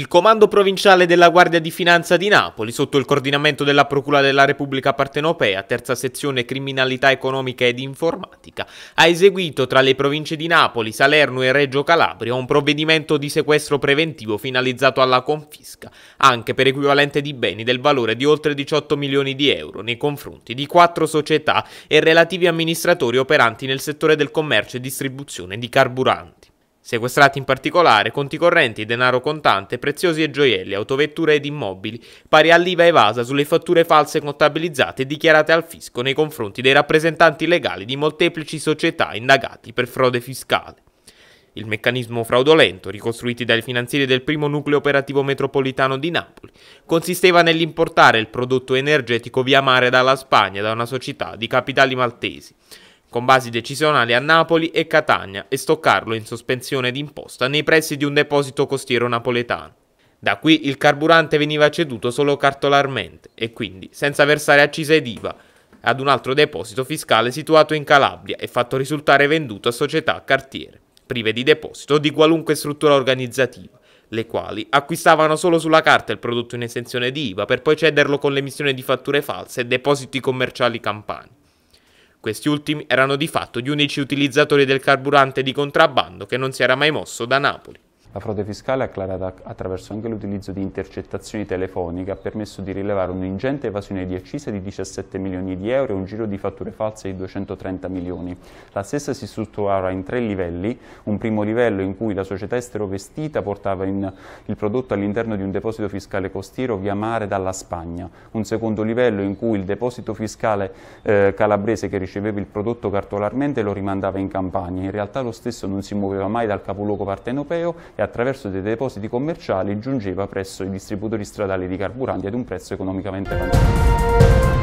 Il Comando Provinciale della Guardia di Finanza di Napoli, sotto il coordinamento della Procura della Repubblica Partenopea, terza sezione Criminalità Economica ed Informatica, ha eseguito tra le province di Napoli, Salerno e Reggio Calabria un provvedimento di sequestro preventivo finalizzato alla confisca, anche per equivalente di beni del valore di oltre 18 milioni di euro, nei confronti di quattro società e relativi amministratori operanti nel settore del commercio e distribuzione di carburanti. Sequestrati in particolare conti correnti, denaro contante, preziosi e gioielli, autovetture ed immobili, pari all'IVA evasa sulle fatture false contabilizzate e dichiarate al fisco nei confronti dei rappresentanti legali di molteplici società indagati per frode fiscale. Il meccanismo fraudolento, ricostruito dai finanzieri del primo nucleo operativo metropolitano di Napoli, consisteva nell'importare il prodotto energetico via mare dalla Spagna da una società di capitali maltesi, con basi decisionali a Napoli e Catania e stoccarlo in sospensione d'imposta nei pressi di un deposito costiero napoletano. Da qui il carburante veniva ceduto solo cartolarmente e quindi senza versare accise ed IVA ad un altro deposito fiscale situato in Calabria e fatto risultare venduto a società cartiere, prive di deposito o di qualunque struttura organizzativa, le quali acquistavano solo sulla carta il prodotto in esenzione di IVA per poi cederlo con l'emissione di fatture false e depositi commerciali campani. Questi ultimi erano di fatto gli unici utilizzatori del carburante di contrabbando che non si era mai mosso da Napoli. La frode fiscale acclarata attraverso anche l'utilizzo di intercettazioni telefoniche ha permesso di rilevare un'ingente evasione di accise di 17 milioni di euro e un giro di fatture false di 230 milioni. La stessa si strutturava in tre livelli, un primo livello in cui la società esterovestita portava il prodotto all'interno di un deposito fiscale costiero via mare dalla Spagna, un secondo livello in cui il deposito fiscale eh, calabrese che riceveva il prodotto cartolarmente lo rimandava in Campania, in realtà lo stesso non si muoveva mai dal capoluogo partenopeo e attraverso dei depositi commerciali giungeva presso i distributori stradali di carburanti ad un prezzo economicamente vantaggioso.